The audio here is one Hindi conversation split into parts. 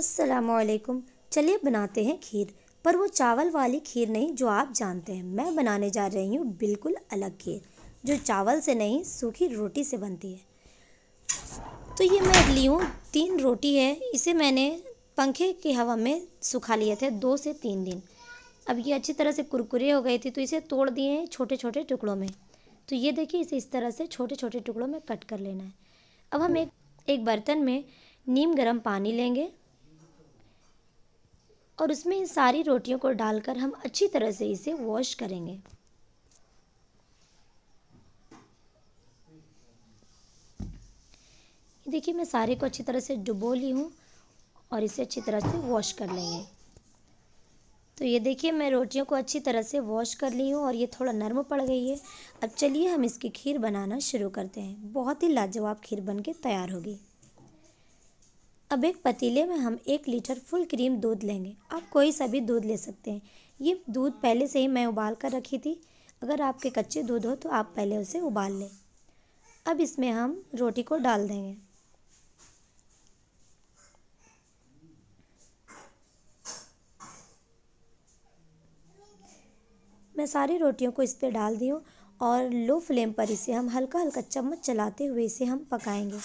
असलकुम चलिए बनाते हैं खीर पर वो चावल वाली खीर नहीं जो आप जानते हैं मैं बनाने जा रही हूँ बिल्कुल अलग खीर जो चावल से नहीं सूखी रोटी से बनती है तो ये मैं ली हूँ तीन रोटी है इसे मैंने पंखे की हवा में सुखा लिए थे दो से तीन दिन अब ये अच्छी तरह से कुरकुरे हो गए थे तो इसे तोड़ दिए हैं छोटे छोटे टुकड़ों में तो ये देखिए इसे इस तरह से छोटे छोटे टुकड़ों में कट कर लेना है अब हम एक एक बर्तन में नीम गर्म पानी लेंगे और उसमें इन सारी रोटियों को डालकर हम अच्छी तरह से इसे वॉश करेंगे देखिए मैं सारे को अच्छी तरह से डुबो ली हूँ और इसे अच्छी तरह से वॉश कर लेंगे तो ये देखिए मैं रोटियों को अच्छी तरह से वॉश कर ली हूँ और ये थोड़ा नरम पड़ गई है अब चलिए हम इसकी खीर बनाना शुरू करते हैं बहुत ही लाजवाब खीर बन के तैयार होगी अब एक पतीले में हम एक लीटर फुल क्रीम दूध लेंगे आप कोई सा भी दूध ले सकते हैं ये दूध पहले से ही मैं उबाल कर रखी थी अगर आपके कच्चे दूध हो तो आप पहले उसे उबाल लें अब इसमें हम रोटी को डाल देंगे मैं सारी रोटियों को इस पर डाल दी हूँ और लो फ्लेम पर इसे हम हल्का हल्का चम्मच चलाते हुए इसे हम पकाएंगे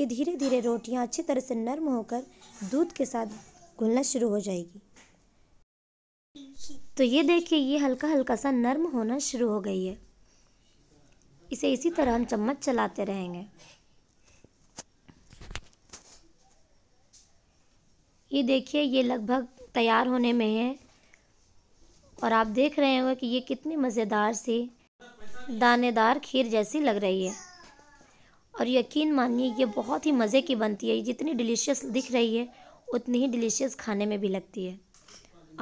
ये धीरे धीरे रोटियाँ अच्छी तरह से नर्म होकर दूध के साथ घुलना शुरू हो जाएगी तो ये देखिए ये हल्का हल्का सा नर्म होना शुरू हो गई है इसे इसी तरह हम चम्मच चलाते रहेंगे ये देखिए ये लगभग तैयार होने में है और आप देख रहे होंगे कि ये कितनी मज़ेदार सी दानेदार खीर जैसी लग रही है और यकीन मानिए ये बहुत ही मज़े की बनती है जितनी डिलीशियस दिख रही है उतनी ही डिलीशियस खाने में भी लगती है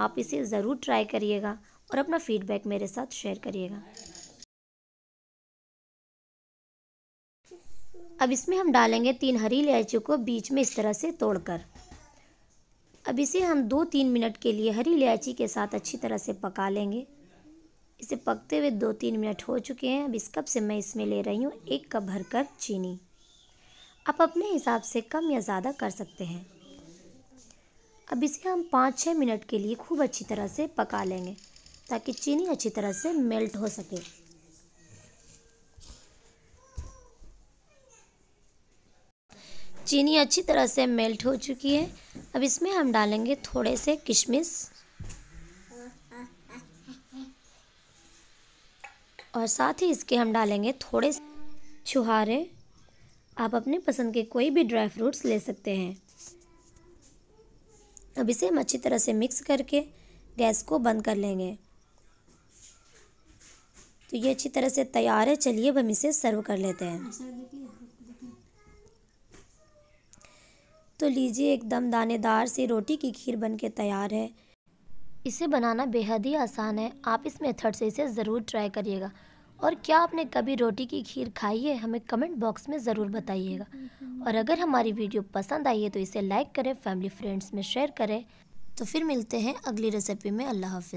आप इसे ज़रूर ट्राई करिएगा और अपना फीडबैक मेरे साथ शेयर करिएगा अब इसमें हम डालेंगे तीन हरी इलायची को बीच में इस तरह से तोड़कर अब इसे हम दो तीन मिनट के लिए हरी इलायची के साथ अच्छी तरह से पका लेंगे इसे पकते हुए दो तीन मिनट हो चुके हैं अब इस कप से मैं इसमें ले रही हूँ एक कप भरकर चीनी आप अपने हिसाब से कम या ज़्यादा कर सकते हैं अब इसे हम पाँच छः मिनट के लिए खूब अच्छी तरह से पका लेंगे ताकि चीनी अच्छी तरह से मेल्ट हो सके चीनी अच्छी तरह से मेल्ट हो चुकी है अब इसमें हम डालेंगे थोड़े से किशमिश और साथ ही इसके हम डालेंगे थोड़े छुहारे आप अपने पसंद के कोई भी ड्राई फ्रूट्स ले सकते हैं अब इसे हम अच्छी तरह से मिक्स करके गैस को बंद कर लेंगे तो ये अच्छी तरह से तैयार है चलिए हम इसे सर्व कर लेते हैं तो लीजिए एकदम दानेदार सी रोटी की खीर बन के तैयार है इसे बनाना बेहद ही आसान है आप इस मेथड से इसे ज़रूर ट्राई करिएगा और क्या आपने कभी रोटी की खीर खाई है हमें कमेंट बॉक्स में ज़रूर बताइएगा और अगर हमारी वीडियो पसंद आई है तो इसे लाइक करें फैमिली फ्रेंड्स में शेयर करें तो फिर मिलते हैं अगली रेसिपी में अल्लाह हाफ़